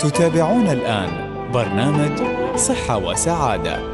تتابعون الآن برنامج صحة وسعادة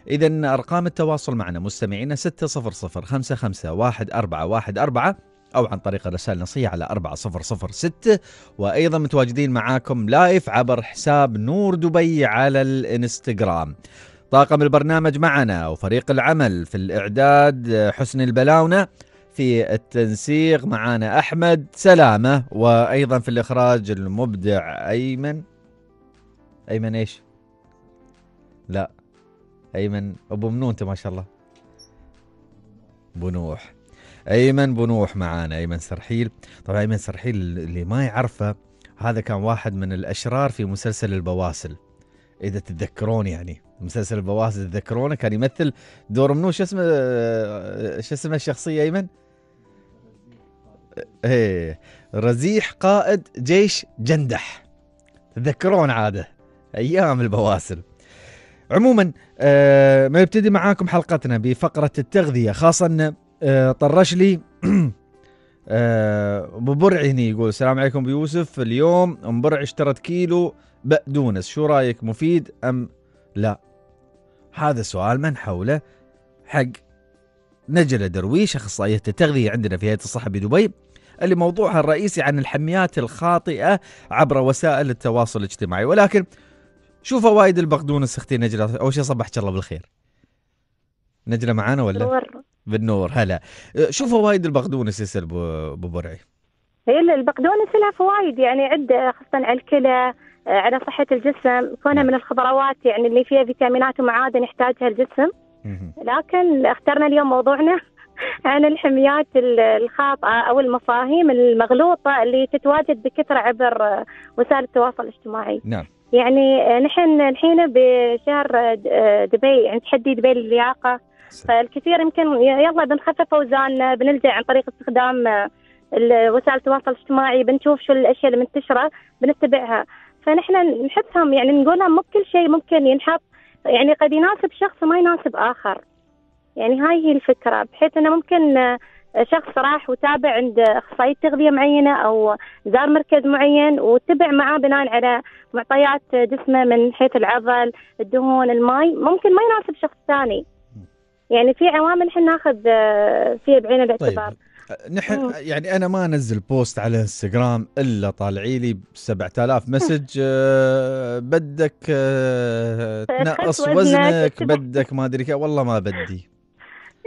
إذا أرقام التواصل معنا مستمعينا 600 أو عن طريق الرسائل النصية على 4006 وأيضا متواجدين معاكم لايف عبر حساب نور دبي على الإنستغرام طاقم البرنامج معنا وفريق العمل في الإعداد حسن البلاونة في التنسيق معانا أحمد سلامة وأيضا في الإخراج المبدع أيمن أيمن إيش؟ لا ايمن ابو منو انت ما شاء الله بنوح ايمن بنوح معانا ايمن سرحيل طبعا ايمن سرحيل اللي ما يعرفه هذا كان واحد من الاشرار في مسلسل البواسل اذا تتذكرون يعني مسلسل البواسل تذكرونه كان يمثل دور منو شو اسمه شو اسمه الشخصيه ايمن ايه رزيح قائد جيش جندح تذكرون عاده ايام البواسل عموما آه، ما يبتدي معاكم حلقتنا بفقرة التغذية خاصة أن آه، طرش لي آه، ابو برعي هني يقول السلام عليكم ابو يوسف اليوم ام برعي اشترت كيلو بقدونس شو رايك مفيد ام لا هذا سؤال من حوله حق نجلة درويش اخصائية التغذية عندنا في هيئة الصحة بدبي اللي موضوعها الرئيسي عن الحميات الخاطئة عبر وسائل التواصل الاجتماعي ولكن شو فوائد البقدونس اختي نجله اول شيء صبحك الله بالخير نجله معانا ولا بالنور بالنور هلا أه، شو فوائد البقدونس يسال ابو برعي هي البقدونس لها فوائد يعني عده خاصه على الكلى أه، على صحه الجسم كونها نعم. من الخضروات يعني اللي فيها فيتامينات ومعادن يحتاجها الجسم لكن اخترنا اليوم موضوعنا عن الحميات الخاطئه او المفاهيم المغلوطه اللي تتواجد بكثره عبر وسائل التواصل الاجتماعي. نعم. يعني نحن الحين بشهر دبي يعني تحدي دبي للياقه فالكثير يمكن يلا بنخفف اوزاننا بنلجا عن طريق استخدام وسائل التواصل الاجتماعي بنشوف شو الاشياء اللي منتشره بنتبعها فنحن نحثهم يعني نقولها مو كل شيء ممكن ينحط يعني قد يناسب شخص وما يناسب اخر يعني هاي هي الفكره بحيث انه ممكن شخص راح وتابع عند اخصائي تغذيه معينه او زار مركز معين وتبع معاه بناء على معطيات جسمه من حيث العضل، الدهون، الماي، ممكن ما يناسب شخص ثاني. يعني في عوامل احنا ناخذ آه، فيها بعين الاعتبار. طيب. آه، نحن آه، يعني انا ما انزل بوست على انستغرام الا طالعي لي 7000 مسج بدك تنقص وزنك بدك ما ادري والله ما بدي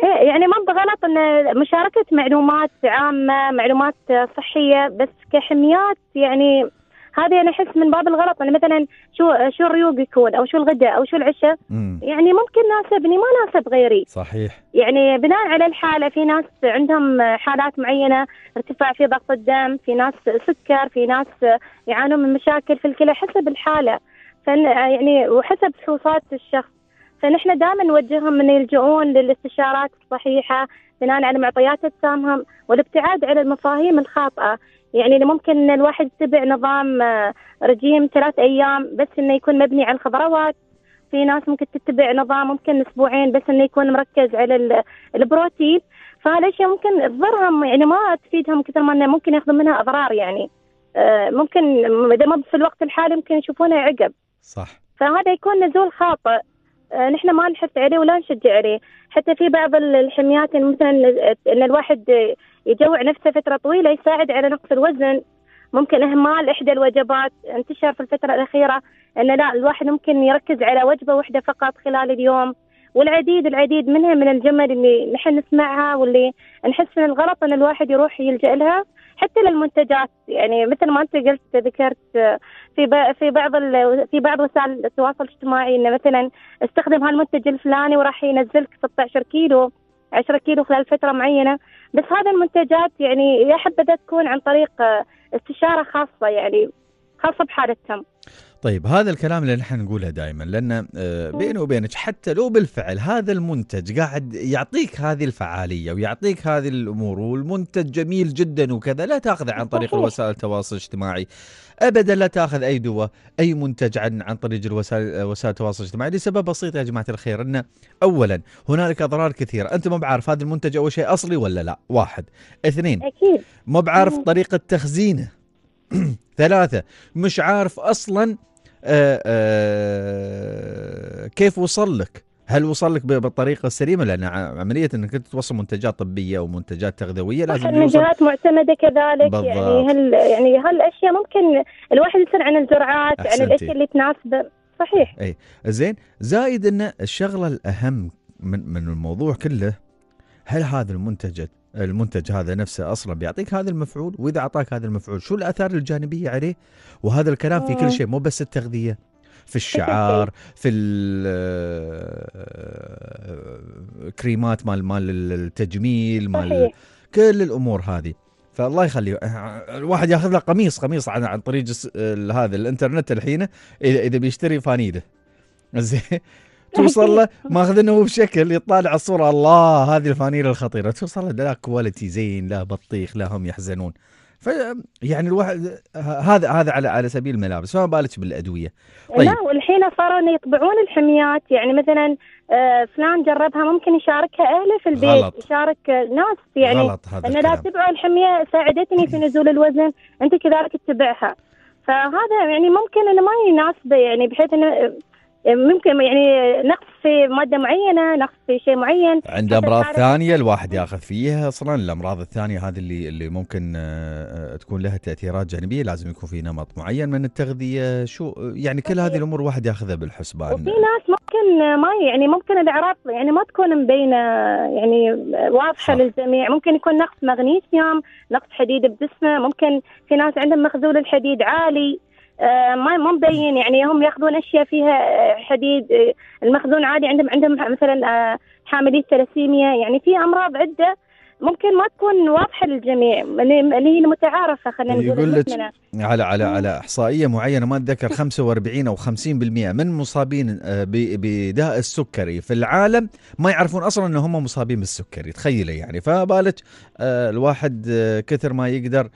إيه، يعني ما بغلط ان مشاركه معلومات عامه معلومات صحيه بس كحميات يعني هذه انا احس من باب الغلط انا يعني مثلا شو شو الريوق يكون او شو الغداء او شو العشاء يعني ممكن ناسبني ما ناسب غيري صحيح يعني بناء على الحاله في ناس عندهم حالات معينه ارتفاع في ضغط الدم في ناس سكر في ناس يعانون من مشاكل في الكلى حسب الحاله يعني وحسب فحوصات الشخص فنحن دائما نوجههم أن يلجؤون للاستشارات الصحيحة بناء على معطيات أجسامهم والابتعاد عن المفاهيم الخاطئة يعني ممكن ان الواحد يتبع نظام آه، رجيم ثلاث ايام بس انه يكون مبني على الخضروات في ناس ممكن تتبع نظام ممكن اسبوعين بس انه يكون مركز على البروتين فهالاشياء ممكن تضرهم يعني ما تفيدهم كثر ما انه ممكن ياخذون منها اضرار يعني آه، ممكن اذا ما في الوقت الحالي ممكن يشوفونها عقب صح فهذا يكون نزول خاطئ آه، نحن ما نحث عليه ولا نشجع عليه حتى في بعض الحميات مثلا ان الواحد يجوع نفسه فتره طويله يساعد على نقص الوزن ممكن اهمال احدى الوجبات انتشر في الفتره الاخيره ان لا الواحد ممكن يركز على وجبه واحده فقط خلال اليوم والعديد العديد منها من الجمل اللي نحن نسمعها واللي نحس ان الغلط ان الواحد يروح يلجا لها حتى للمنتجات يعني مثل ما انت قلت ذكرت في في بعض في بعض وسائل التواصل الاجتماعي انه مثلا استخدم هالمنتج الفلاني وراح ينزلك 16 كيلو 10 كيلو خلال فتره معينه بس هذه المنتجات يعني يا حبذا تكون عن طريق استشاره خاصه يعني خاصة بحالة تم طيب هذا الكلام اللي نحن نقوله دائما لان آه، بيني وبينك حتى لو بالفعل هذا المنتج قاعد يعطيك هذه الفعاليه ويعطيك هذه الامور والمنتج جميل جدا وكذا لا تاخذه عن طريق وسائل التواصل الاجتماعي ابدا لا تاخذ اي دواء اي منتج عن عن طريق الوسائل آه، وسائل التواصل الاجتماعي لسبب بسيط يا جماعه الخير انه اولا هنالك اضرار كثيره انت ما بعرف هذا المنتج اول شيء اصلي ولا لا واحد اثنين اكيد ما بعرف طريقه تخزينه ثلاثة مش عارف أصلا آه، آه، كيف وصل لك هل وصل لك بالطريقه السليمه لان عمليه انك انت توصل منتجات طبيه ومنتجات تغذويه لازم منتجات معتمده كذلك يعني بالضبط. يعني هل يعني هالاشياء ممكن الواحد يسال عن الجرعات أحسنتي. عن الاشياء اللي تناسبه صحيح اي زين زايد ان الشغله الاهم من من الموضوع كله هل هذا المنتج المنتج هذا نفسه اصلا بيعطيك هذا المفعول واذا اعطاك هذا المفعول شو الاثار الجانبيه عليه وهذا الكلام في كل آه. شيء مو بس التغذيه في الشعار في الكريمات مال مال التجميل مال كل الامور هذه فالله يخليه الواحد ياخذ له قميص قميص عن عن طريق هذا الانترنت الحين اذا اذا بيشتري فانيده زين توصل له ماخذينه هو بشكل يطالع الصوره الله هذه الفانيله الخطيره توصل له لا كواليتي زين لا بطيخ لا هم يحزنون ف يعني الواحد هذا هذا على على سبيل الملابس فما بالك بالادويه طيب. لا والحين صاروا يطبعون الحميات يعني مثلا آه، فلان جربها ممكن يشاركها اهله في البيت غلط. يشارك ناس يعني غلط هذا انه لا تبعوا الحميه ساعدتني في نزول الوزن انت كذلك تتبعها فهذا يعني ممكن انه ما يناسبه يعني بحيث انه ممكن يعني نقص في ماده معينه نقص في شيء معين عند امراض ثانيه الواحد ياخذ فيها اصلا الامراض الثانيه هذه اللي اللي ممكن آه، آه، تكون لها تاثيرات جانبيه لازم يكون في نمط معين من التغذيه شو يعني كل هذه الامور الواحد ياخذها بالحسبان وفي ناس ممكن ما يعني ممكن الاعراض يعني ما تكون مبينه يعني واضحه صح. للجميع ممكن يكون نقص مغنيسيوم نقص حديد بجسمه ممكن في ناس عندهم مخزون الحديد عالي آه، ما ما مبين يعني هم ياخذون اشياء فيها آه، حديد آه، المخزون عادي عندهم عندهم مثلا حاملي الثلاسيميا يعني في امراض عده ممكن ما تكون واضحه للجميع اللي هي متعارفه خلينا يعني نقول يقول لك على على على احصائيه معينه ما اتذكر 45 او 50% من مصابين بداء السكري في العالم ما يعرفون اصلا ان هم مصابين بالسكري تخيلي يعني فبالك الواحد كثر ما يقدر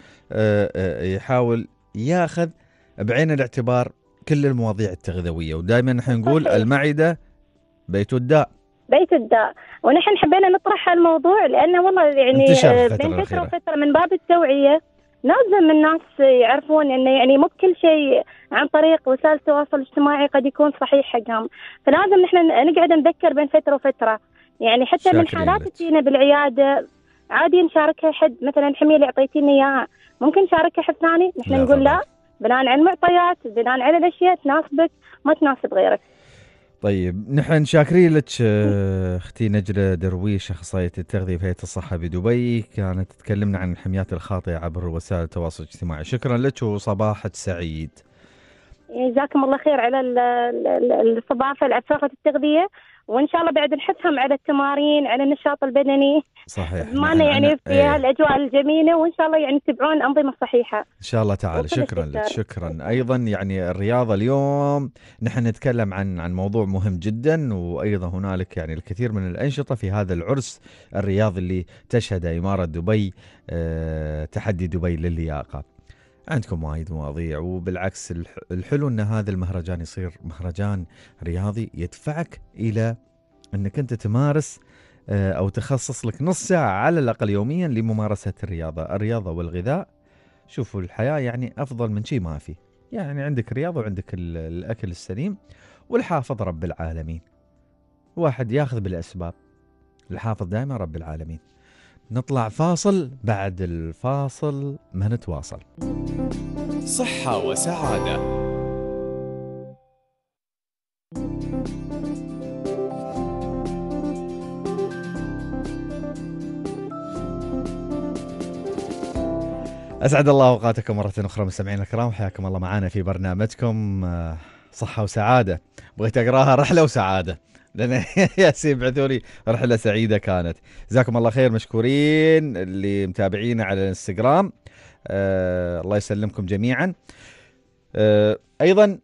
يحاول ياخذ بعين الاعتبار كل المواضيع التغذويه ودائما نحن نقول المعده بيت الداء بيت الداء ونحن حبينا نطرح هالموضوع لانه والله يعني بين فتره وفتره من باب التوعيه لازم الناس يعرفون انه يعني مو بكل شيء عن طريق وسائل التواصل الاجتماعي قد يكون صحيح حقهم، فلازم نحن نقعد نذكر بين فتره وفتره، يعني حتى من حالات تجينا بالعياده عادي نشاركها حد مثلا حميل اللي اعطيتيني اياها، ممكن نشاركها حد ثاني؟ نحن نقول لا بناء على المعطيات بناء على الاشياء تناسبك ما تناسب غيرك طيب نحن شاكرين لك آه، اختي نجله درويش اخصائيه التغذيه في هيئه الصحه بدبي كانت تكلمنا عن الحميات الخاطئه عبر وسائل التواصل الاجتماعي شكرا لك وصباحك سعيد جزاكم الله خير على الاستضافه على التغذيه وان شاء الله بعد نحثهم على التمارين على النشاط البدني صحيح ضمانه نعم، يعني في إيه. الاجواء الجميله وان شاء الله يعني تتبعون انظمه صحيحه ان شاء الله تعالى شكرا لك شكرا ايضا يعني الرياضه اليوم نحن نتكلم عن عن موضوع مهم جدا وايضا هنالك يعني الكثير من الانشطه في هذا العرس الرياضي اللي تشهد اماره دبي أه تحدي دبي للياقه عندكم وايد مواضيع وبالعكس الحلو ان هذا المهرجان يصير مهرجان رياضي يدفعك الى انك انت تمارس آه، أو تخصص لك نص ساعة على الأقل يوميا لممارسة الرياضة الرياضة والغذاء شوفوا الحياة يعني أفضل من شيء ما في يعني عندك رياضة وعندك الأكل السليم والحافظ رب العالمين واحد ياخذ بالأسباب الحافظ دائما رب العالمين نطلع فاصل بعد الفاصل ما نتواصل صحة وسعادة اسعد الله اوقاتكم مره اخرى مستمعينا الكرام حياكم الله معنا في برنامجكم آه، صحه وسعاده بغيت اقراها رحله وسعاده لان ياسين بعثوا لي رحله سعيده كانت جزاكم الله خير مشكورين اللي متابعينا على الانستغرام آه الله يسلمكم جميعا آه ايضا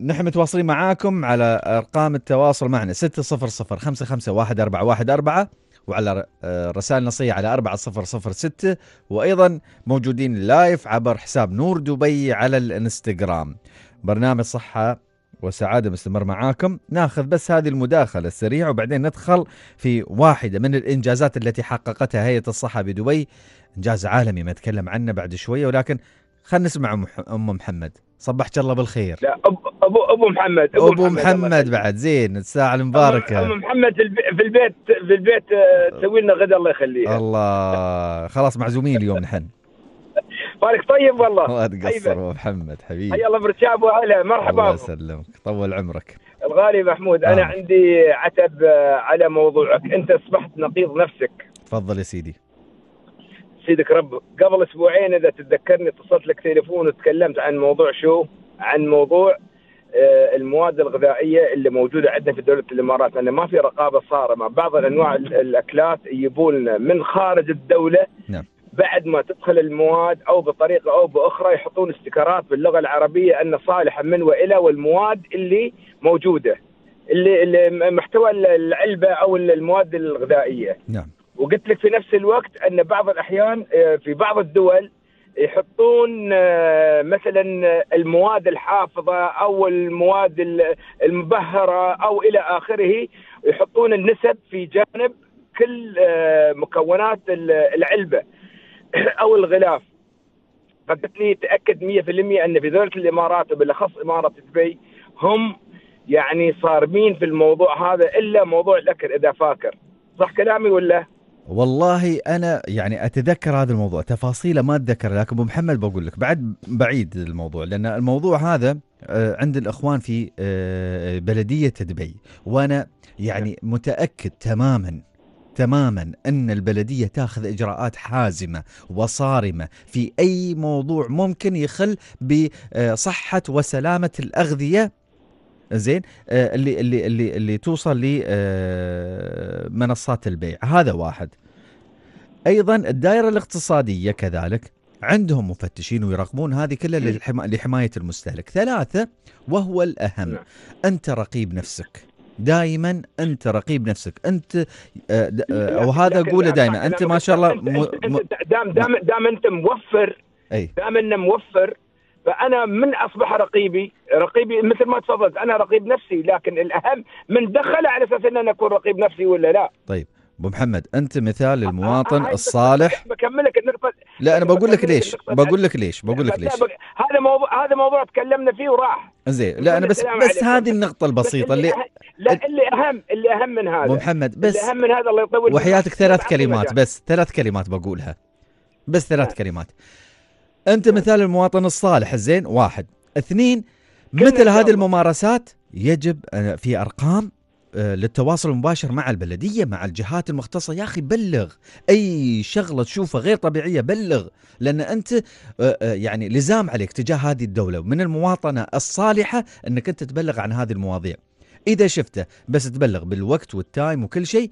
نحن متواصلين معاكم على ارقام التواصل معنا 600 551 414 وعلى آه، رسائل نصية على 4006 وأيضا موجودين لايف عبر حساب نور دبي على الانستغرام برنامج صحة وسعادة مستمر معاكم ناخذ بس هذه المداخلة السريعة وبعدين ندخل في واحدة من الإنجازات التي حققتها هيئة الصحة بدبي إنجاز عالمي ما أتكلم عنه بعد شوية ولكن خلينا نسمع أم محمد صبحك الله بالخير لا ابو ابو, محمد ابو, أبو محمد, محمد بعد زين الساعه المباركه ابو محمد في البيت في البيت آه، تسوي لنا غدا الله يخليه الله خلاص معزومين اليوم نحن بارك طيب والله ما تقصر ابو محمد حبيبي حيا الله برشاب ابو مرحبا الله يسلمك طول عمرك الغالي محمود انا آه. عندي عتب آه، على موضوعك انت اصبحت نقيض نفسك تفضل يا سيدي سيدك رب قبل اسبوعين اذا تتذكرني اتصلت لك تليفون وتكلمت عن موضوع شو؟ عن موضوع آه، المواد الغذائيه اللي موجوده عندنا في دوله الامارات لان ما في رقابه صارمه بعض انواع الاكلات يجيبون من خارج الدوله نعم. بعد ما تدخل المواد او بطريقه او باخرى يحطون استكارات باللغه العربيه ان صالحه من والى والمواد اللي موجوده اللي محتوى العلبه او المواد الغذائيه نعم وقلت لك في نفس الوقت ان بعض الاحيان آه، في بعض الدول يحطون آه، مثلا المواد الحافظه او المواد المبهره او الى اخره يحطون النسب في جانب كل آه، مكونات العلبه او الغلاف فقلت لي تاكد 100% ان في دوله الامارات وبالاخص اماره دبي هم يعني صارمين في الموضوع هذا الا موضوع الاكل اذا فاكر صح كلامي ولا؟ والله انا يعني اتذكر هذا الموضوع تفاصيله ما اتذكر لكن ابو محمد بقول لك بعد بعيد الموضوع لان الموضوع هذا آه، عند الاخوان في آه، بلديه دبي وانا يعني متاكد تماما تماما ان البلديه تاخذ اجراءات حازمه وصارمه في اي موضوع ممكن يخل بصحه وسلامه الاغذيه زين آه اللي اللي اللي اللي توصل لمنصات آه البيع هذا واحد ايضا الدائره الاقتصاديه كذلك عندهم مفتشين ويراقبون هذه كلها لحمايه المستهلك ثلاثه وهو الاهم نعم. انت رقيب نفسك دائما انت رقيب نفسك انت آه، آه، وهذا اقوله دائما انت ما شاء الله دام دام دام انت موفر دام انه موفر فانا من اصبح رقيبي رقيبي مثل ما تفضلت انا رقيب نفسي لكن الاهم من دخل على اساس ان انا اكون رقيب نفسي ولا لا طيب ابو محمد انت مثال المواطن الصالح بكملك النقطه لا انا بقول لك ليش بقول لك ليش بقول لك ليش هذا موضوع هذا موضوع تكلمنا فيه وراح زين لا انا بس بس هذه النقطه البسيطه اللي لا اللي اهم اللي اهم من هذا ابو محمد بس اللي اهم من هذا الله يطول وحياتك ثلاث كلمات بس ثلاث كلمات بقولها بس ثلاث كلمات انت مثال المواطن الصالح الزين واحد اثنين مثل هذه الممارسات يجب آه، في ارقام آه، للتواصل المباشر مع البلديه مع الجهات المختصه يا اخي بلغ اي شغله تشوفها غير طبيعيه بلغ لان انت آه، يعني لزام عليك تجاه هذه الدوله ومن المواطنه الصالحه انك انت تبلغ عن هذه المواضيع اذا شفته بس تبلغ بالوقت والتايم وكل شيء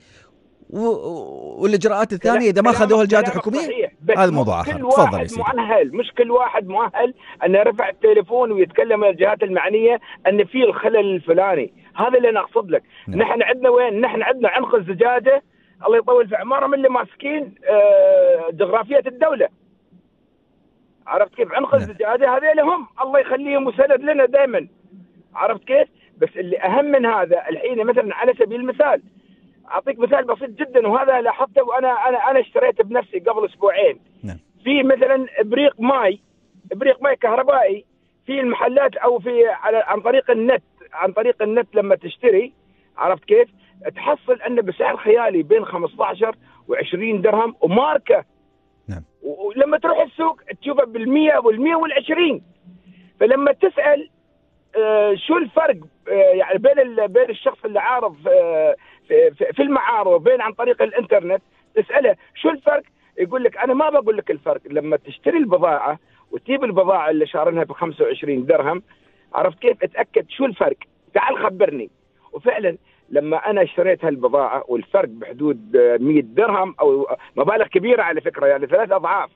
والاجراءات الثانيه اذا ما اخذوها الجهات الحكوميه هذا موضوع اخر تفضل يا سيدي مؤهل مش كل واحد مؤهل انه رفع التليفون ويتكلم مع الجهات المعنيه ان في الخلل الفلاني هذا اللي انا اقصد لك نعم. نحن عندنا وين نحن عندنا عنق الزجاجه الله يطول في اعمارهم اللي ماسكين آه، جغرافيه الدوله عرفت كيف عنق الزجاجه نعم. هذول هم الله يخليهم مسند لنا دائما عرفت كيف بس اللي اهم من هذا الحين مثلا على سبيل المثال اعطيك مثال بسيط جدا وهذا لاحظته وانا انا انا اشتريته بنفسي قبل اسبوعين نعم. في مثلا ابريق ماي ابريق ماي كهربائي في المحلات او في على عن طريق النت عن طريق النت لما تشتري عرفت كيف؟ تحصل انه بسعر خيالي بين 15 و20 درهم وماركه نعم ولما تروح السوق تشوفه بال100 وال120 فلما تسال آه، شو الفرق آه، يعني بين بين الشخص اللي عارض آه، في المعارض وبين عن طريق الانترنت تساله شو الفرق؟ يقول لك انا ما بقول لك الفرق لما تشتري البضاعه وتجيب البضاعه اللي شارنها ب 25 درهم عرفت كيف؟ اتاكد شو الفرق؟ تعال خبرني وفعلا لما انا اشتريت هالبضاعه والفرق بحدود 100 درهم او مبالغ كبيره على فكره يعني ثلاث اضعاف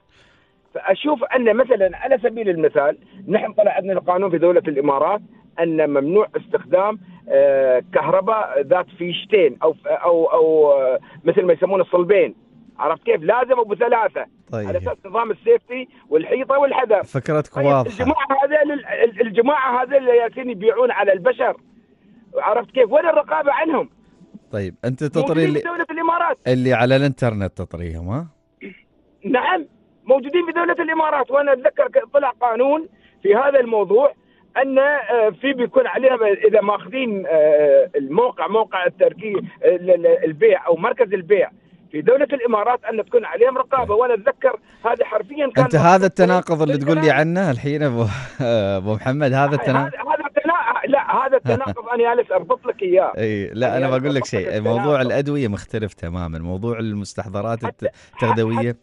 فاشوف ان مثلا على سبيل المثال نحن طلع عندنا القانون في دوله الامارات ان ممنوع استخدام آه، كهرباء ذات فيشتين او او او آه، مثل ما يسمونه صلبين عرفت كيف؟ لازم ابو ثلاثه طيب. على اساس نظام السيفتي والحيطه والحذر فكرتك طيب واضحه الجماعه هذول الجماعه هذول اللي ياتين يبيعون على البشر عرفت كيف؟ وين الرقابه عنهم؟ طيب انت تطري اللي في الامارات اللي على الانترنت تطريهم ها؟ نعم موجودين في دوله الامارات وانا اتذكر طلع قانون في هذا الموضوع ان آه، في بيكون عليها اذا ماخذين آه، الموقع موقع التركي البيع او مركز البيع في دولة الامارات ان تكون عليهم رقابه وانا اتذكر هذا حرفيا كان انت هذا التناقض اللي تقول لي عنه الحين ابو آه، ابو محمد هذا التناقض لا هذا التناقض انا جالس اربط لك اياه اي لا انا يعني بقول لك شيء موضوع الادويه مختلف تماما موضوع المستحضرات التغذويه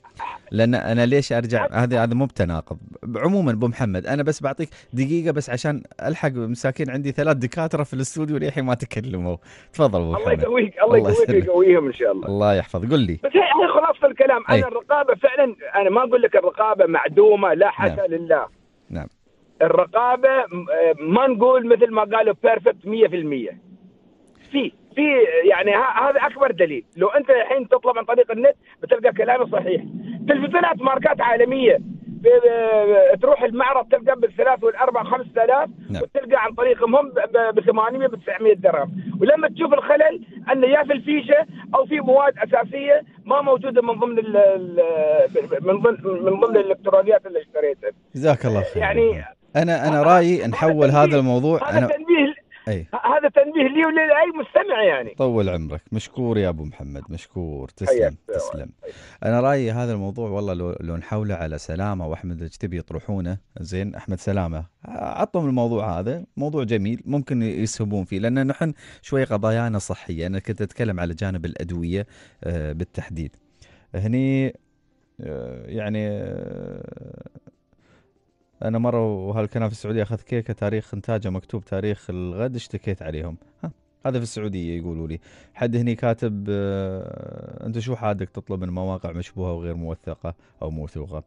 لان انا ليش ارجع هذا هذا مو بتناقض عموما ابو محمد انا بس بعطيك دقيقه بس عشان الحق مساكين عندي ثلاث دكاتره في الاستوديو للحين ما تكلموا تفضل ابو محمد الله يقويك الله يقويك ويقويهم ان شاء الله الله يحفظ قل لي بس هي خلاصه الكلام انا الرقابه فعلا انا ما اقول لك الرقابه معدومه لا حتى نعم. لله نعم الرقابه آه، ما نقول مثل ما قالوا بيرفكت 100% في في يعني هذا اكبر دليل لو انت الحين تطلب عن طريق النت بتلقى كلامي صحيح تلفزيونات ماركات عالميه تروح المعرض تلقى بالثلاث والاربع خمس الاف نعم. وتلقى عن طريقهم هم ب 800 ب 900 درهم ولما تشوف الخلل انه يا في الفيشه او في مواد اساسيه ما موجوده من ضمن من ضمن من ضمن الالكترونيات اللي اشتريتها. جزاك الله خير. يعني انا انا رايي نحول هذا الموضوع هذا أنا... تنبيه أي. هذا تنبيه لي ولأي مستمع يعني طول عمرك مشكور يا ابو محمد مشكور تسلم تسلم انا رايي هذا الموضوع والله لو, لو نحوله على سلامه واحمد تبي يطرحونه زين احمد سلامه عطهم الموضوع هذا موضوع جميل ممكن يسهبون فيه لان نحن شوي قضايانا صحيه انا كنت اتكلم على جانب الادويه آه، بالتحديد هني آه، يعني آه، انا مره وهالكلام في السعوديه اخذت كيكه تاريخ انتاجها مكتوب تاريخ الغد اشتكيت عليهم ها هذا في السعوديه يقولوا لي حد هني كاتب آه انت شو حادك تطلب من مواقع مشبوهه وغير موثقه او موثوقه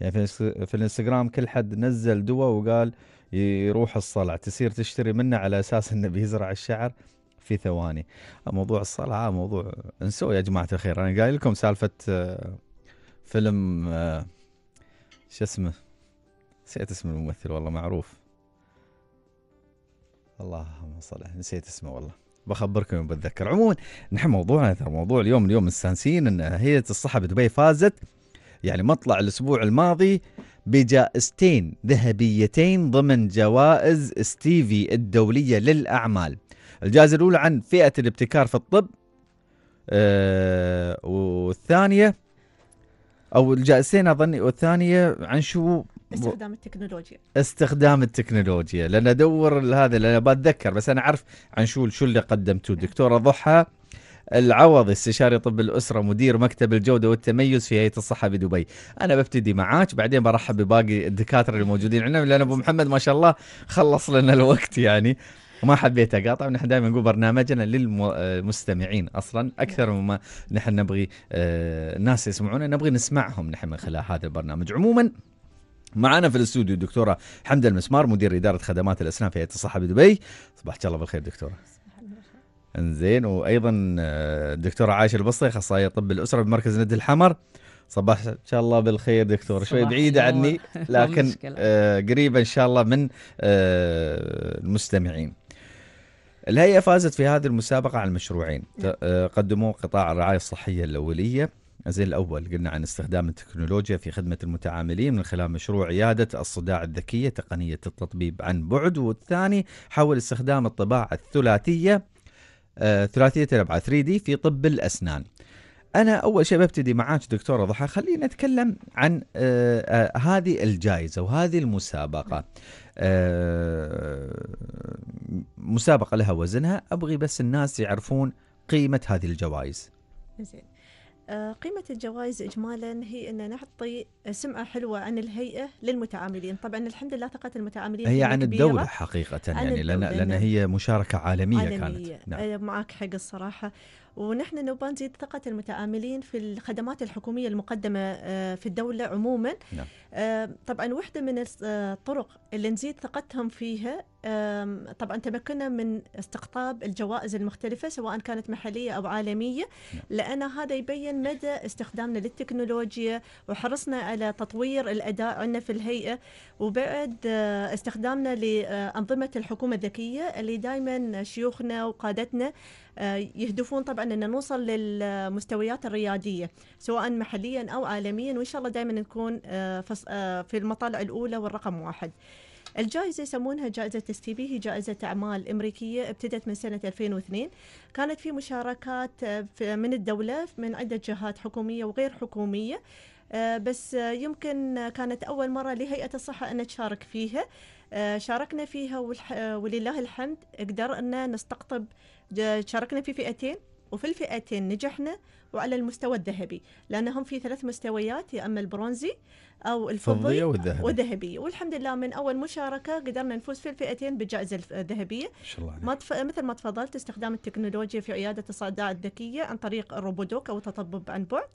يعني في, في الانستغرام كل حد نزل دواء وقال يروح الصلع تصير تشتري منه على اساس انه بيزرع الشعر في ثواني آه، موضوع الصلع موضوع انسوه يا جماعة الخير أنا قايل لكم سالفة آه، فيلم آه، شو اسمه نسيت اسم الممثل والله معروف اللهم صل نسيت اسمه والله بخبركم وبتذكر عموما نحن موضوعنا ترى موضوع اليوم اليوم مستانسين ان هيئه الصحه بدبي فازت يعني مطلع الاسبوع الماضي بجائزتين ذهبيتين ضمن جوائز ستيفي الدوليه للاعمال الجائزه الاولى عن فئه الابتكار في الطب آه والثانيه او الجائزتين اظني والثانيه عن شو استخدام التكنولوجيا استخدام التكنولوجيا لان ادور هذا لان بتذكر بس انا اعرف عن شو شو اللي قدمتوه نعم. دكتوره ضحى العوضي استشاري طب الاسره مدير مكتب الجوده والتميز في هيئه الصحه بدبي انا ببتدي معاك بعدين برحب بباقي الدكاتره اللي موجودين عندنا لان ابو محمد ما شاء الله خلص لنا الوقت يعني وما حبيت اقاطع ونحن دائما نقول برنامجنا للمستمعين اصلا نعم. اكثر مما نحن نبغي الناس آه، يسمعونا نبغي نسمعهم نحن من خلال هذا البرنامج عموما معنا في الاستوديو الدكتوره حمدة المسمار مدير اداره خدمات الاسنان في هيئه الصحه بدبي صباحك الله بالخير دكتوره انزين وايضا آه، الدكتوره عائشه البسطي اخصائيه طب الاسره بمركز ند الحمر صباح ان شاء الله بالخير دكتور شوي بعيدة عني لكن آه قريبة ان شاء الله من آه المستمعين الهيئة فازت في هذه المسابقة على المشروعين نعم. آه، قدموه قطاع الرعاية الصحية الأولية زي الأول قلنا عن استخدام التكنولوجيا في خدمة المتعاملين من خلال مشروع عيادة الصداع الذكية تقنية التطبيب عن بعد والثاني حول استخدام الطباعة الثلاثية آه ثلاثية الأبعاد دي في طب الأسنان أنا أول شيء ببتدي معاك دكتورة ضحى خلينا نتكلم عن آه آه هذه الجائزة وهذه المسابقة آه، مسابقة لها وزنها أبغي بس الناس يعرفون قيمة هذه الجوائز زين آه، قيمة الجوائز إجمالا هي أن نعطي سمعة حلوة عن الهيئة للمتعاملين طبعا الحمد لله ثقة المتعاملين هي عن الدولة حقيقة عن يعني لأن, لأن نعم. هي مشاركة عالمية, عالمية كانت نعم. آه، معك حق الصراحة ونحن نبغى نزيد ثقة المتعاملين في الخدمات الحكومية المقدمة آه، في الدولة عموما نعم. طبعا واحدة من آه، الطرق اللي نزيد ثقتهم فيها طبعا تمكنا من استقطاب الجوائز المختلفة سواء كانت محلية أو عالمية نعم. لأن هذا يبين مدى استخدامنا للتكنولوجيا وحرصنا على تطوير الأداء عندنا في الهيئة وبعد آه، استخدامنا لأنظمة الحكومة الذكية اللي دائما شيوخنا وقادتنا آه، يهدفون طبعا أن نوصل للمستويات الريادية سواء محليا أو عالميا وإن شاء الله دائما نكون في آه، في المطالع الأولى والرقم واحد الجائزة يسمونها جائزة اس تي بي هي جائزة أعمال أمريكية ابتدت من سنة 2002 كانت في مشاركات آه، من الدولة من عدة جهات حكومية وغير حكومية آه، بس يمكن كانت أول مرة لهيئة الصحة أن تشارك فيها شاركنا فيها ولله الحمد قدرنا نستقطب شاركنا في فئتين وفي الفئتين نجحنا وعلى المستوى الذهبي لأنهم في ثلاث مستويات يا أما البرونزي او الفضية والذهبي وذهبي والحمد لله من اول مشاركه قدرنا نفوز في الفئتين بالجائزه الذهبيه ما شاء الله مثل ما تفضلت استخدام التكنولوجيا في عياده الصداع الذكيه عن طريق الروبودوك او تطبب عن بعد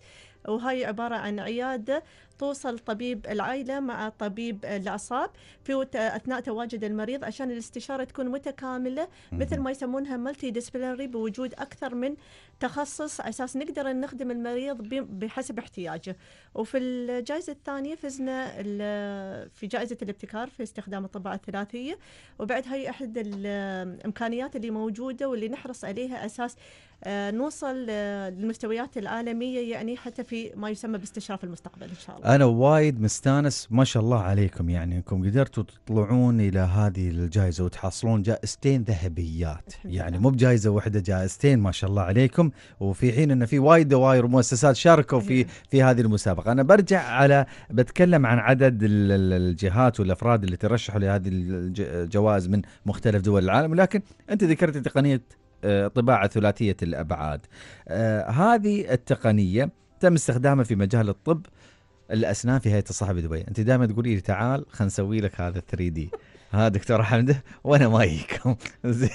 وهي عبارة عن عيادة توصل طبيب العائلة مع طبيب الأعصاب في أثناء تواجد المريض عشان الاستشارة تكون متكاملة مثل ما يسمونها ملتي ديسبلينري بوجود أكثر من تخصص أساس نقدر نخدم المريض بحسب احتياجه وفي الجائزة الثانية فزنا في جائزة الابتكار في استخدام الطباعة الثلاثية وبعد هاي أحد الإمكانيات اللي موجودة واللي نحرص عليها أساس آه، نوصل آه، للمستويات العالميه يعني حتى في ما يسمى باستشراف المستقبل ان شاء الله. انا وايد مستانس ما شاء الله عليكم يعني انكم قدرتوا تطلعون الى هذه الجائزه وتحصلون جائزتين ذهبيات، يعني مو بجائزه واحده جائزتين ما شاء الله عليكم وفي حين ان في وايد دوائر ومؤسسات شاركوا في أيوة. في هذه المسابقه، انا برجع على بتكلم عن عدد الجهات والافراد اللي ترشحوا لهذه الجوائز من مختلف دول العالم ولكن انت ذكرت تقنيه آه، طباعة ثلاثية الأبعاد آه، هذه التقنية تم استخدامها في مجال الطب الأسنان في هيئة الصحة بدبي أنت دائما تقولي لي تعال خلينا نسوي لك هذا 3 دي ها دكتور حمده وانا ما اجيكم زين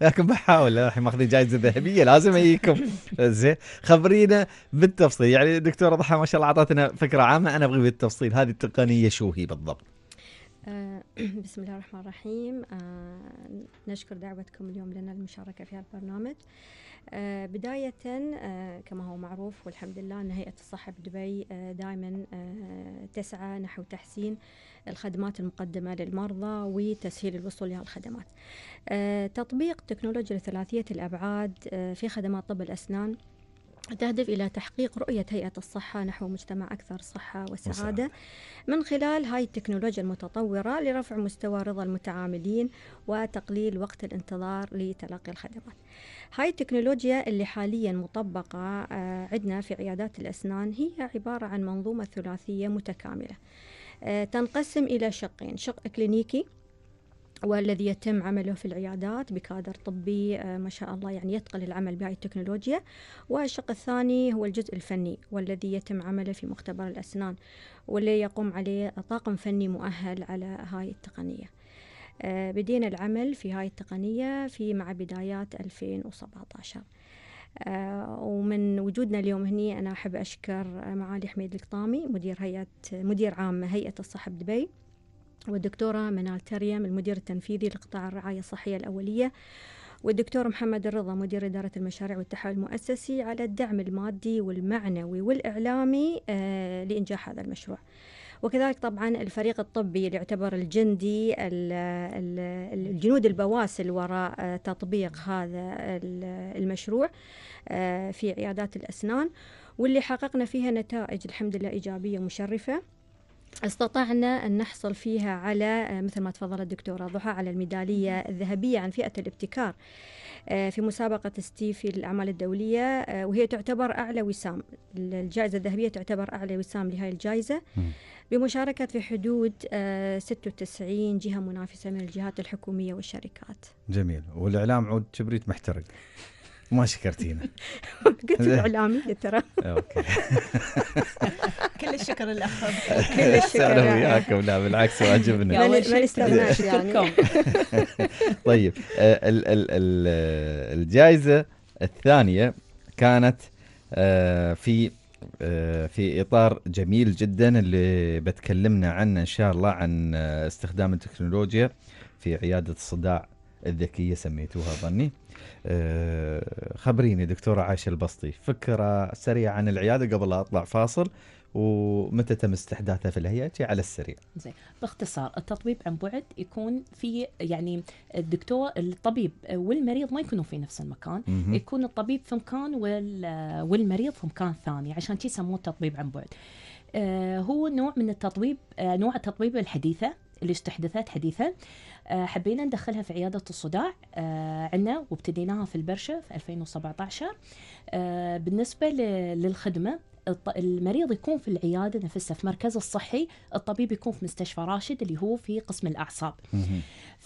لكن بحاول الحين ماخذين جائزه ذهبيه لازم اجيكم زين خبرينا بالتفصيل يعني دكتور ضحى ما شاء الله اعطتنا فكره عامه انا ابغي بالتفصيل هذه التقنيه شو هي بالضبط آه، بسم الله الرحمن الرحيم آه، نشكر دعوتكم اليوم لنا المشاركة في البرنامج آه، بداية كما هو معروف والحمد لله أن هيئة الصحة بدبي دائما تسعى نحو تحسين الخدمات المقدمة للمرضى وتسهيل الوصول إلى الخدمات تطبيق تكنولوجيا ثلاثية الأبعاد في خدمات طب الأسنان تهدف إلى تحقيق رؤية هيئة الصحة نحو مجتمع أكثر صحة وسعادة وسعادة. من خلال هاي التكنولوجيا المتطورة لرفع مستوى رضا المتعاملين وتقليل وقت الانتظار لتلقي الخدمات هاي التكنولوجيا اللي حاليا مطبقة آه، عندنا في عيادات الأسنان هي عبارة عن منظومة ثلاثية متكاملة آه، تنقسم إلى شقين شق كلينيكي والذي يتم عمله في العيادات بكادر طبي آه، ما شاء الله يعني يتقن العمل بهذه التكنولوجيا والشق الثاني هو الجزء الفني والذي يتم عمله في مختبر الأسنان واللي يقوم عليه طاقم فني مؤهل على هاي التقنية آه، بدينا العمل في هاي التقنية في مع بدايات 2017 آه، ومن وجودنا اليوم هني أنا أحب أشكر معالي حميد القطامي مدير هيئة مدير عام هيئة الصحة بدبي والدكتورة منال تريم المدير التنفيذي لقطاع الرعاية الصحية الأولية والدكتور محمد الرضا مدير إدارة المشاريع والتحول المؤسسي على الدعم المادي والمعنوي والإعلامي آه، لإنجاح هذا المشروع وكذلك طبعا الفريق الطبي اللي يعتبر الجندي الجنود البواسل وراء آه، تطبيق هذا المشروع آه، في عيادات الأسنان واللي حققنا فيها نتائج الحمد لله إيجابية مشرفة استطعنا أن نحصل فيها على آه، مثل ما تفضلت الدكتورة ضحى على الميدالية الذهبية عن فئة الابتكار آه، في مسابقة ستيفي للأعمال الدولية آه، وهي تعتبر أعلى وسام الجائزة الذهبية تعتبر أعلى وسام لهذه الجائزة بمشاركة في حدود 96 جهة منافسة من الجهات الحكومية والشركات جميل والإعلام عود كبريت محترق ما شكرتينا قلت الاعلاميه ترى اوكي كل الشكر الاخ كل الشكر وياكم لا بالعكس واجبنا ما نستغناش يعني. طيب آه، الجائزه الثانيه كانت آه، في آه، في اطار جميل جدا اللي بتكلمنا عنه ان شاء الله عن استخدام التكنولوجيا في عياده الصداع الذكيه سميتوها ظني آه، خبريني دكتورة عائشة البسطي فكرة سريعة عن العيادة قبل لا أطلع فاصل ومتى تم استحداثها في الهيئه على السريع. زين باختصار التطبيب عن بعد يكون في يعني الدكتور الطبيب والمريض ما يكونوا في نفس المكان، مم. يكون الطبيب في مكان والمريض في مكان ثاني عشان تسموه يسموه التطبيب عن بعد. آه، هو نوع من التطبيب آه، نوع التطبيب الحديثه الاستحداثات حديثة آه، حبينا ندخلها في عيادة الصداع آه، عنا وابتديناها في البرشة في 2017 آه، بالنسبة للخدمة المريض يكون في العيادة نفسها في مركز الصحي الطبيب يكون في مستشفى راشد اللي هو في قسم الأعصاب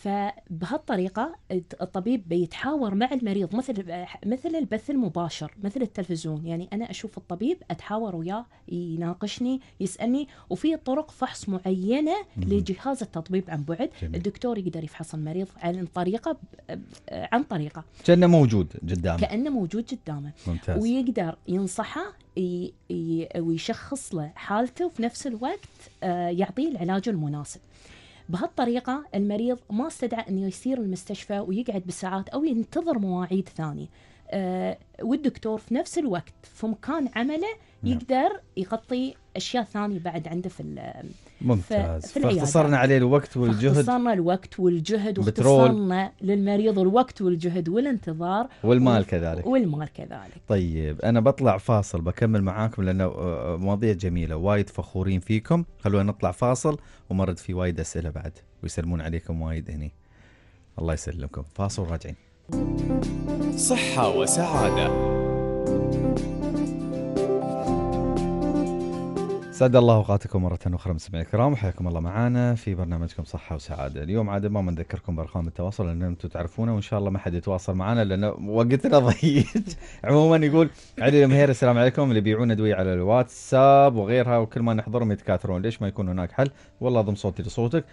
فبهالطريقة الطبيب بيتحاور مع المريض مثل مثل البث المباشر مثل التلفزيون يعني أنا أشوف الطبيب أتحاور وياه يناقشني يسألني وفي طرق فحص معينة لجهاز التطبيب عن بعد جميل. الدكتور يقدر يفحص المريض عن طريقة عن طريقة كأنه موجود قدامه كأنه موجود قدامه ممتاز ويقدر ينصحه ويشخص له حالته وفي نفس الوقت آه، يعطيه العلاج المناسب بهالطريقة المريض ما استدعى أنه يسير المستشفى ويقعد بساعات أو ينتظر مواعيد ثانية آه، والدكتور في نفس الوقت في مكان عمله نعم. يقدر يغطي أشياء ثانية بعد عنده في ممتاز فاختصرنا عليه الوقت والجهد اختصرنا الوقت والجهد واختصرنا للمريض الوقت والجهد والانتظار والمال كذلك والمال كذلك طيب انا بطلع فاصل بكمل معاكم لانه آه، آه، مواضيع جميله وايد فخورين فيكم خلونا نطلع فاصل ومرد في وايد اسئله بعد ويسلمون عليكم وايد هني الله يسلمكم فاصل راجعين صحه وسعاده سعد الله اوقاتكم مرة اخرى مستمعينا الكرام وحياكم الله معنا في برنامجكم صحة وسعادة، اليوم عاد ما بنذكركم بارقام التواصل لان انتم تعرفونه وان شاء الله ما حد يتواصل معنا لان وقتنا ضيق. عموما يقول علي المهير السلام عليكم اللي يبيعون ادوية على الواتساب وغيرها وكل ما نحضرهم يتكاثرون، ليش ما يكون هناك حل؟ والله ضم صوتي لصوتك،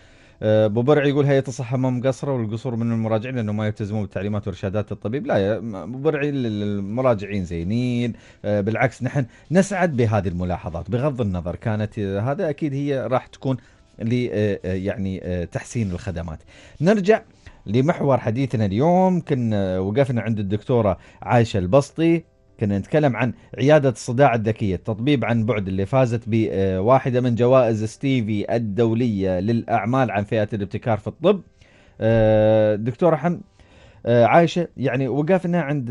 ابو برع يقول هيئه الصحه ما مقصره والقصور من المراجعين لانه ما يلتزمون بالتعليمات وارشادات الطبيب لا ابو برع المراجعين زينين آه، بالعكس نحن نسعد بهذه الملاحظات بغض النظر كانت آه، هذا اكيد هي راح تكون ل آه، يعني تحسين الخدمات نرجع لمحور حديثنا اليوم كنا وقفنا عند الدكتوره عايشه البسطي كنا نتكلم عن عيادة الصداع الذكية التطبيب عن بعد اللي فازت بواحدة آه، من جوائز ستيفي الدولية للأعمال عن فئة الابتكار في الطب آه، دكتور احمد آه، عايشة يعني وقفنا عند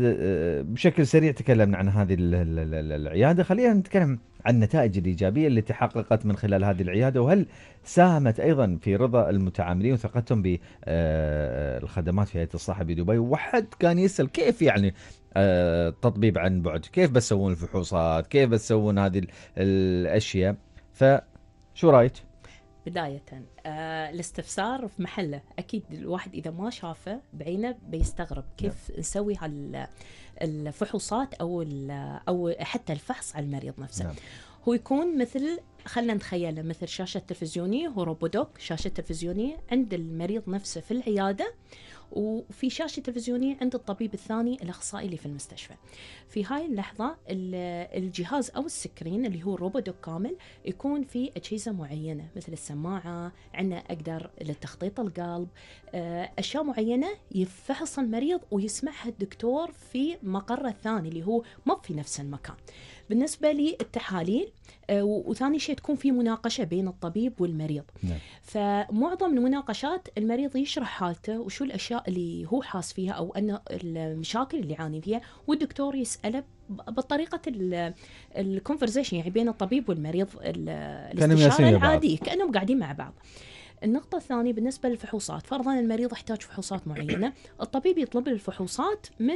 بشكل سريع تكلمنا عن هذه العيادة خلينا نتكلم عن النتائج الإيجابية التي تحققت من خلال هذه العيادة وهل ساهمت أيضا في رضا المتعاملين وثقتهم بالخدمات في هيئة الصحة بدبي وحد كان يسأل كيف يعني آه، تطبيب عن بعد كيف بتسوون الفحوصات كيف بتسوون هذه الاشياء فشو رايك بداية آه، الاستفسار في محله أكيد الواحد إذا ما شافه بعينه بيستغرب نعم. كيف نعم. نسوي الفحوصات أو أو حتى الفحص على المريض نفسه نعم. هو يكون مثل خلينا نتخيله مثل شاشة تلفزيونية هو روبودوك شاشة تلفزيونية عند المريض نفسه في العيادة وفي شاشه تلفزيونيه عند الطبيب الثاني الاخصائي اللي في المستشفى. في هاي اللحظه الجهاز او السكرين اللي هو الروبودوك كامل يكون في اجهزه معينه مثل السماعه، عندنا اقدر للتخطيط القلب، آه، اشياء معينه يفحصها المريض ويسمعها الدكتور في مقره الثاني اللي هو ما في نفس المكان. بالنسبه للتحاليل آه، وثاني شيء تكون في مناقشه بين الطبيب والمريض نعم. فمعظم المناقشات المريض يشرح حالته وشو الاشياء اللي هو حاس فيها او ان المشاكل اللي يعاني فيها والدكتور يساله بطريقه الكونفرزيشن يعني بين الطبيب والمريض الاستشاره العاديه كانهم قاعدين مع بعض النقطة الثانية بالنسبة للفحوصات فرضا المريض يحتاج فحوصات معينة الطبيب يطلب الفحوصات من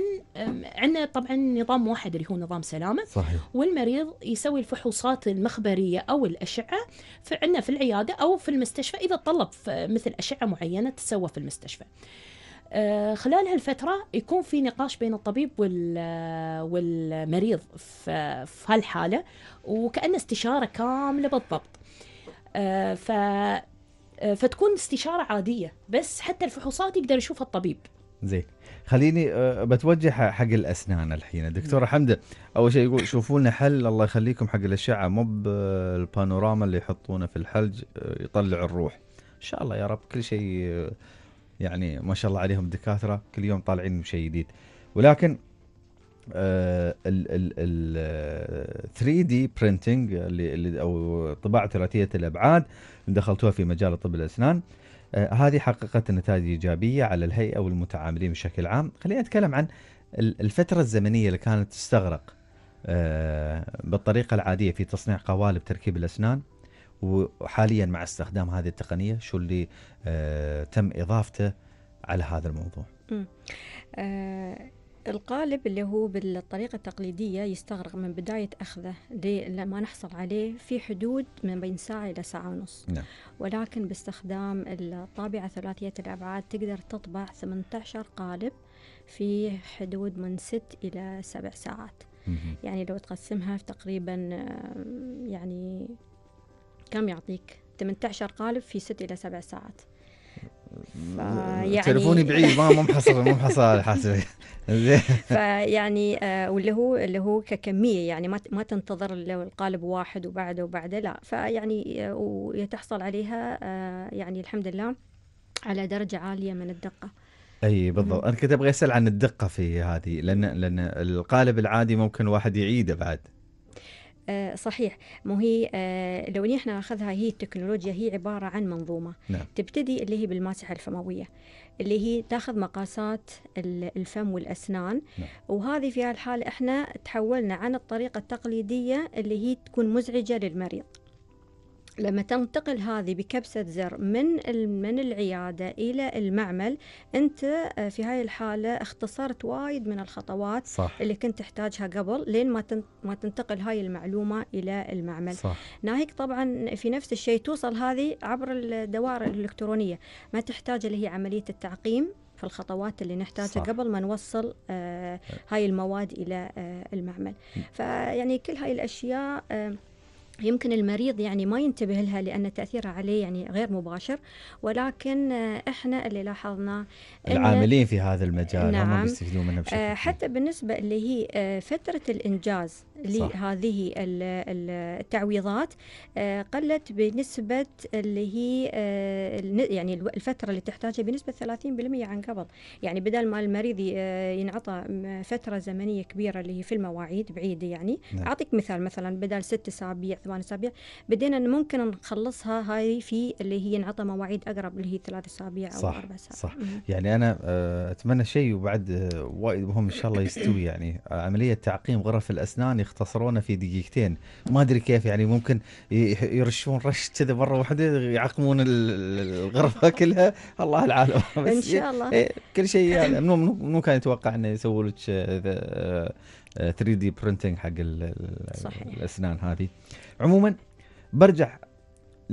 عندنا طبعا نظام واحد اللي هو نظام سلامة صحيح. والمريض يسوي الفحوصات المخبرية أو الأشعة عندنا في العيادة أو في المستشفى إذا طلب مثل أشعة معينة تسوى في المستشفى أه، خلال هالفترة يكون في نقاش بين الطبيب والمريض في هالحالة وكأنه استشارة كاملة بالضبط أه، ف آه، فتكون استشاره عاديه بس حتى الفحوصات يقدر يشوفها الطبيب زين خليني آه، بتوجه حق الاسنان الحين دكتوره نعم. حمده اول شيء يقول شوفوا لنا حل الله يخليكم حق الاشعه مو بالبانوراما اللي يحطونه في الحلج آه، يطلع الروح ان شاء الله يا رب كل شيء يعني ما شاء الله عليهم دكاتره كل يوم طالعين بشيء جديد ولكن ال ال 3 دي برينتنج اللي او طباعه ثلاثيه الابعاد دخلتوها في مجال طب الاسنان آه، هذه حققت نتائج ايجابيه على الهيئه والمتعاملين بشكل عام خلينا نتكلم عن الفتره الزمنيه اللي كانت تستغرق آه، بالطريقه العاديه في تصنيع قوالب تركيب الاسنان وحاليا مع استخدام هذه التقنيه شو اللي آه، تم اضافته على هذا الموضوع القالب اللي هو بالطريقة التقليدية يستغرق من بداية أخذه لما نحصل عليه في حدود من بين ساعة إلى ساعة ونص نعم. ولكن باستخدام الطابعة ثلاثية الأبعاد تقدر تطبع 18 قالب في حدود من 6 إلى 7 ساعات يعني لو تقسمها في تقريبا يعني كم يعطيك 18 قالب في 6 إلى 7 ساعات يعني تليفوني بعيد ما مو محصل مو محصل حاسبي فيعني آه واللي هو اللي هو ككميه يعني ما ما تنتظر القالب واحد وبعده وبعده لا فيعني آه، ويتحصل عليها آه يعني الحمد لله على درجه عاليه من الدقه. اي بالضبط انا كنت ابغى اسال عن الدقه في هذه لان لان القالب العادي ممكن واحد يعيده بعد آه، صحيح مو هي آه، لو نحن ناخذها هي التكنولوجيا هي عباره عن منظومه نعم. تبتدي اللي هي بالماسحه الفمويه اللي هي تاخذ مقاسات الفم والاسنان نعم. وهذه في هالحاله احنا تحولنا عن الطريقه التقليديه اللي هي تكون مزعجه للمريض لما تنتقل هذه بكبسة زر من من العيادة إلى المعمل أنت آه، في هاي الحالة اختصرت وايد من الخطوات صح. اللي كنت تحتاجها قبل لين ما ما تنتقل هاي المعلومة إلى المعمل صح. ناهيك طبعا في نفس الشيء توصل هذه عبر الدوائر الإلكترونية ما تحتاج اللي هي عملية التعقيم في الخطوات اللي نحتاجها قبل ما نوصل آه هاي المواد إلى آه المعمل فيعني كل هاي الأشياء آه يمكن المريض يعني ما ينتبه لها لأن تأثيرها عليه يعني غير مباشر ولكن آه، إحنا اللي لاحظنا العاملين في هذا المجال نعم هم بيستفيدون منها بشكل آه، حتى بالنسبة اللي هي آه، فترة الإنجاز لهذه التعويضات قلت بنسبة اللي هي يعني الفترة اللي تحتاجها بنسبة 30% عن قبل يعني بدل ما المريض ينعطى فترة زمنية كبيرة اللي هي في المواعيد بعيدة يعني نعم. أعطيك مثال مثلا بدل ست أسابيع ثمان اسابيع بدينا ان ممكن نخلصها هاي في اللي هي انعطى مواعيد اقرب اللي هي ثلاث اسابيع او صح اربع اسابيع صح يعني انا آه، اتمنى شيء وبعد آه، وايد مهم ان شاء الله يستوي يعني آه، عمليه تعقيم غرف الاسنان يختصرونه في دقيقتين ما ادري كيف يعني ممكن يرشون رش كذا مره واحده يعقمون الغرفه كلها الله العالم ان شاء الله إيه، كل شيء يعني منو منو كان يتوقع انه يسووا لك 3 دي برنتنج حق الاسنان هذه عموما برجع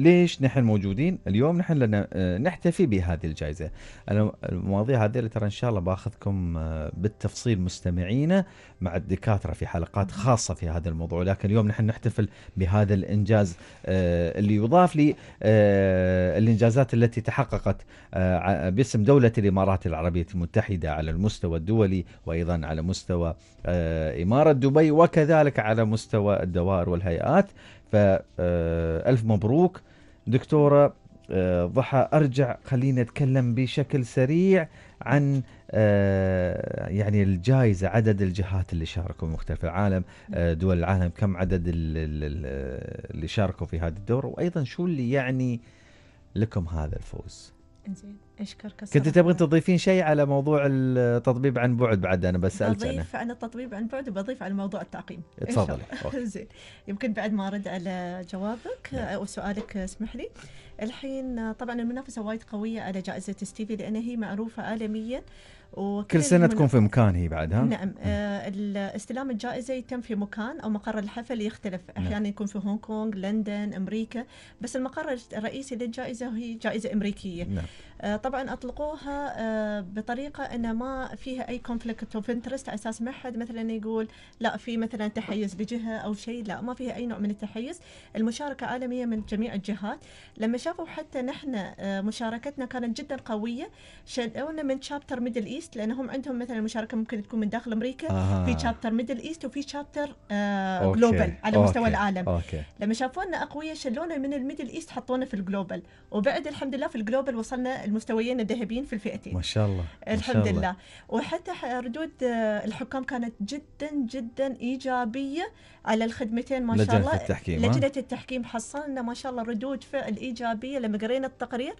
ليش نحن موجودين اليوم نحن لنا آه، نحتفي بهذه الجائزه انا المواضيع هذه اللي ترى ان شاء الله باخذكم آه، بالتفصيل مستمعينا مع الدكاتره في حلقات خاصه في هذا الموضوع لكن اليوم نحن نحتفل بهذا الانجاز آه، اللي يضاف لي الانجازات التي تحققت باسم دوله الامارات العربيه المتحده على المستوى الدولي وايضا على مستوى اماره دبي وكذلك على مستوى الدوائر والهيئات فألف مبروك دكتورة آه، ضحى أرجع خلينا نتكلم بشكل سريع عن آه، يعني الجائزة عدد الجهات اللي شاركوا في مختلف العالم آه، دول العالم كم عدد اللي شاركوا في هذا الدور وأيضا شو اللي يعني لكم هذا الفوز؟ زين اشكرك كنت تبغين تضيفين شيء على موضوع التطبيب عن بعد بعد انا بس سالت انا بضيف عن التطبيب عن بعد وبضيف على موضوع التعقيم تفضلي زين يمكن بعد ما ارد على جوابك نعم. او سؤالك اسمح لي الحين طبعا المنافسه وايد قويه على جائزه ستيفي لان هي معروفه عالميا كل سنه تكون في مكان هي بعد ها؟ نعم آه استلام الجائزه يتم في مكان او مقر الحفل يختلف نعم. احيانا نعم. يكون في هونغ كونغ، لندن، امريكا، بس المقر الرئيسي للجائزه هي جائزه امريكيه. نعم. آه طبعا اطلقوها آه بطريقه ان ما فيها اي كونفليكت اوف انترست على اساس ما حد مثلا يقول لا في مثلا تحيز بجهه او شيء، لا ما فيها اي نوع من التحيز، المشاركه عالميه من جميع الجهات، لما شافوا حتى نحن آه، مشاركتنا كانت جدا قويه شدونا من شابتر ميدل ايست ايست لانهم عندهم مثلا المشاركه ممكن تكون من داخل امريكا آه. في شابتر ميدل ايست وفي شابتر آه جلوبال على أوكي. مستوى العالم أوكي. لما شافونا اقوياء شلونا من الميدل ايست حطونا في الجلوبال وبعد الحمد لله في الجلوبال وصلنا المستويين الذهبيين في الفئتين ما شاء الله الحمد ما شاء الله. لله وحتى ردود آه، الحكام كانت جدا جدا ايجابيه على الخدمتين ما شاء الله لجنه التحكيم لجنه التحكيم حصلنا ما شاء الله ردود فعل ايجابيه لما قرينا التقرير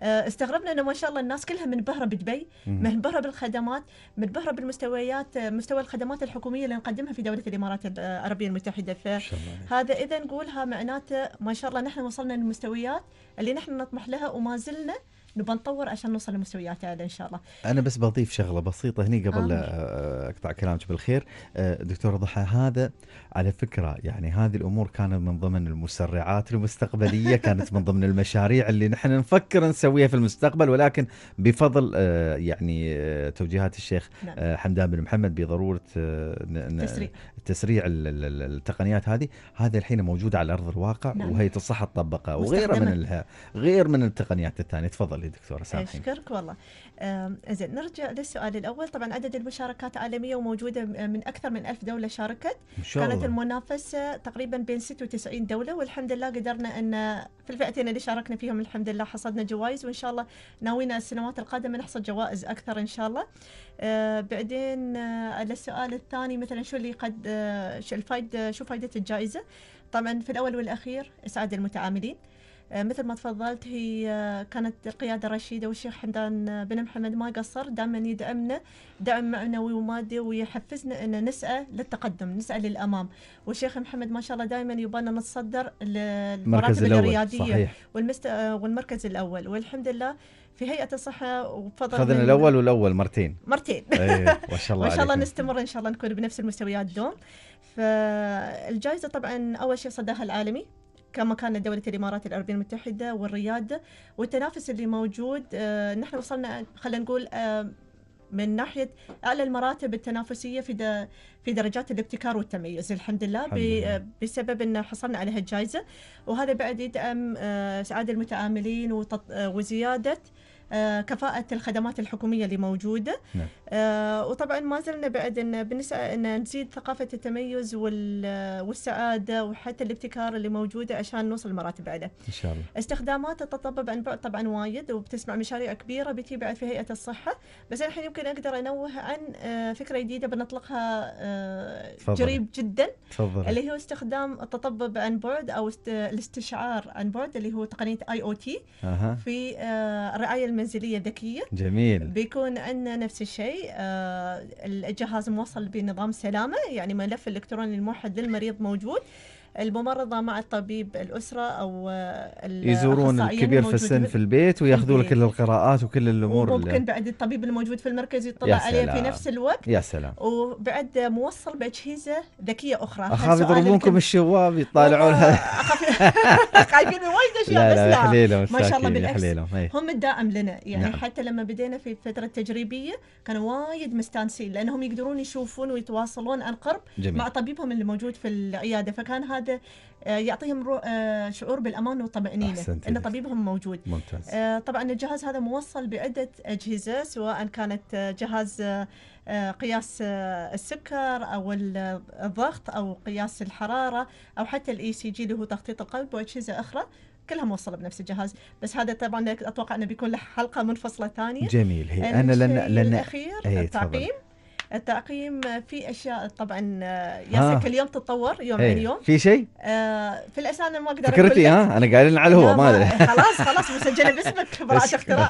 آه، استغربنا انه ما شاء الله الناس كلها منبهره بدبي منبهره بالخدمات منبهره بالمستويات آه، مستوى الخدمات الحكوميه اللي نقدمها في دوله الامارات آه، العربيه المتحده فهذا اذا نقولها معناته ما شاء الله نحن وصلنا للمستويات اللي نحن نطمح لها وما زلنا نبغى نطور عشان نوصل لمستويات اعلى ان شاء الله. انا بس بضيف شغله بسيطه هني قبل آه، اقطع كلامك بالخير، دكتوره ضحى هذا على فكره يعني هذه الامور كانت من ضمن المسرعات المستقبليه، كانت من ضمن المشاريع اللي نحن نفكر نسويها في المستقبل ولكن بفضل يعني توجيهات الشيخ نعم. حمدان بن محمد بضروره تسريع تسريع التقنيات هذه، هذه الحين موجوده على ارض الواقع نعم. وهيئه الصحه تطبقها وغيرها من غير من التقنيات الثانيه، تفضل لي دكتوره إيه، سامحيني اشكرك والله زين نرجع للسؤال الاول طبعا عدد المشاركات عالميه وموجوده من اكثر من ألف دوله شاركت إن شاء كانت الله. المنافسه تقريبا بين 96 دوله والحمد لله قدرنا ان في الفئتين اللي شاركنا فيهم الحمد لله حصدنا جوائز وان شاء الله ناوينا السنوات القادمه نحصد جوائز اكثر ان شاء الله آه، بعدين على آه، السؤال الثاني مثلا شو اللي قد آه، شو الفائده شو فائده الجائزه طبعا في الاول والاخير اسعاد المتعاملين آه، مثل ما تفضلت هي آه، كانت القيادة الرشيدة والشيخ حمدان آه، بن محمد ما قصر دائما يدعمنا دعم معنوي ومادي ويحفزنا أن نسعى للتقدم نسعى للأمام والشيخ محمد ما شاء الله دائما يبانا نتصدر للمراكز الريادية صحيح. والمست... والمركز الأول والحمد لله في هيئه الصحه وبفضل اخذنا الاول والاول مرتين مرتين أيه. ما شاء الله ما شاء الله نستمر ان شاء الله نكون بنفس المستويات دوم فالجائزه طبعا اول شيء صداها العالمي كما كان دولة الإمارات العربية المتحدة والريادة والتنافس اللي موجود آه، نحن وصلنا خلينا نقول آه، من ناحيه اعلى المراتب التنافسيه في في درجات الابتكار والتميز الحمد لله بسبب ان حصلنا على هالجائزه وهذا بعد يدعم آه، سعاده المتعاملين وزياده آه، كفاءة الخدمات الحكومية اللي موجودة نعم. آه، وطبعا ما زلنا بعد أن بنسعى أن نزيد ثقافة التميز والسعادة وحتى الابتكار اللي موجودة عشان نوصل لمراتب بعدها إن شاء الله استخدامات التطبب عن بعد طبعا وايد وبتسمع مشاريع كبيرة بتي بعد في هيئة الصحة بس الحين يمكن أقدر أنوه عن آه، فكرة جديدة بنطلقها تفضل. قريب جدا تفضل. اللي هو استخدام التطبب عن بعد أو الاستشعار عن بعد اللي هو تقنية اي او تي في الرعاية المنزليه الذكيه جميل بيكون عندنا نفس الشيء آه، الجهاز موصل بنظام سلامه يعني ملف الكتروني الموحد للمريض موجود الممرضه مع الطبيب الاسره او يزورون الكبير في السن في البيت وياخذوا لك القراءات وكل الامور وممكن اللي... بعد الطبيب الموجود في المركز يطلع عليه في نفس الوقت يا سلام وبعد موصل باجهزه ذكيه اخرى اخاف يضربونكم الشباب يطالعون خايفين من وايد اشياء بس لا, لا حليلهم ما شاء الله بالعكس إيه. هم الداعم لنا يعني نعم. حتى لما بدينا في الفتره التجريبيه كانوا وايد مستانسين لانهم يقدرون يشوفون ويتواصلون عن قرب جميل. مع طبيبهم اللي موجود في العياده فكان هذا هذا آه، يعطيهم آه، شعور بالامان والطمانينه ان طبيبهم موجود ممتاز. آه، طبعا الجهاز هذا موصل بعده اجهزه سواء كانت جهاز قياس السكر او الضغط او قياس الحراره او حتى الاي سي e جي اللي هو تخطيط القلب واجهزه اخرى كلها موصله بنفس الجهاز بس هذا طبعا اتوقع انه بيكون له حلقه منفصله ثانيه جميل هي انا لان لان الاخير إيه، التعقيم التعقيم في اشياء طبعا آه، ياسك كل يوم تتطور يوم عن إيه. يوم في شيء؟ آه في الاساس انا ما اقدر فكرتي ها انا قايل على هو ما ادري خلاص خلاص مسجله باسمك براءة اختراع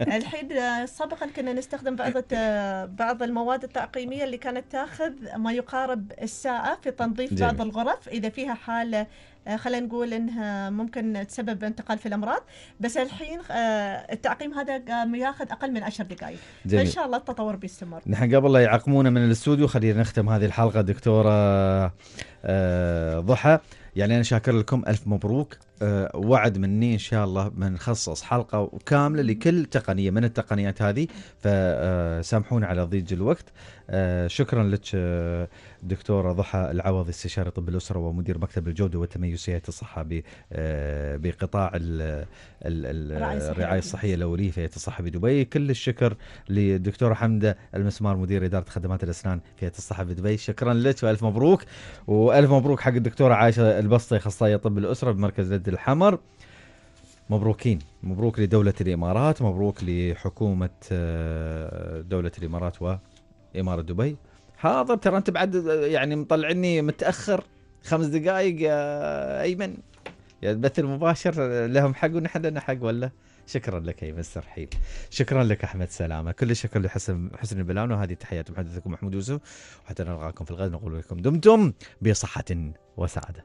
الحين آه، سابقا كنا نستخدم بعض آه، بعض المواد التعقيميه اللي كانت تاخذ ما يقارب الساعه في تنظيف جميل. بعض الغرف اذا فيها حاله آه، خلينا نقول انها ممكن تسبب انتقال في الامراض بس الحين آه، التعقيم هذا قام ياخذ اقل من 10 دقائق فان شاء الله التطور بيستمر نحن قبل لا يعقمونا من الاستوديو خلينا نختم هذه الحلقه دكتوره آه، ضحى يعني انا شاكر لكم الف مبروك آه، وعد مني ان شاء الله بنخصص حلقه كامله لكل تقنيه من التقنيات هذه فسامحونا آه، على ضيق الوقت آه، شكرا لك دكتوره ضحى العوض استشاري طب الاسره ومدير مكتب الجوده والتميز هيئه الصحه بقطاع الرعايه الصحيه الاوليه في الصحه بدبي كل الشكر للدكتوره حمده المسمار مدير اداره خدمات الاسنان في هيئه الصحه بدبي شكرا لك والف مبروك والف مبروك حق الدكتوره عائشه البسطي اخصائيه طب الاسره بمركز لد الحمر مبروكين مبروك لدولة الإمارات مبروك لحكومة آه، دولة الإمارات وإمارة دبي حاضر ترى أنت بعد يعني مطلعني متأخر خمس دقائق يا أيمن يا البث المباشر لهم حق ونحن لنا حق ولا شكرا لك يا مستر حيل شكرا لك أحمد سلامة كل الشكر لحسن حسن البلان وهذه تحيات محدثكم محمود يوسف وحتى نلقاكم في الغد نقول لكم دمتم بصحة وسعادة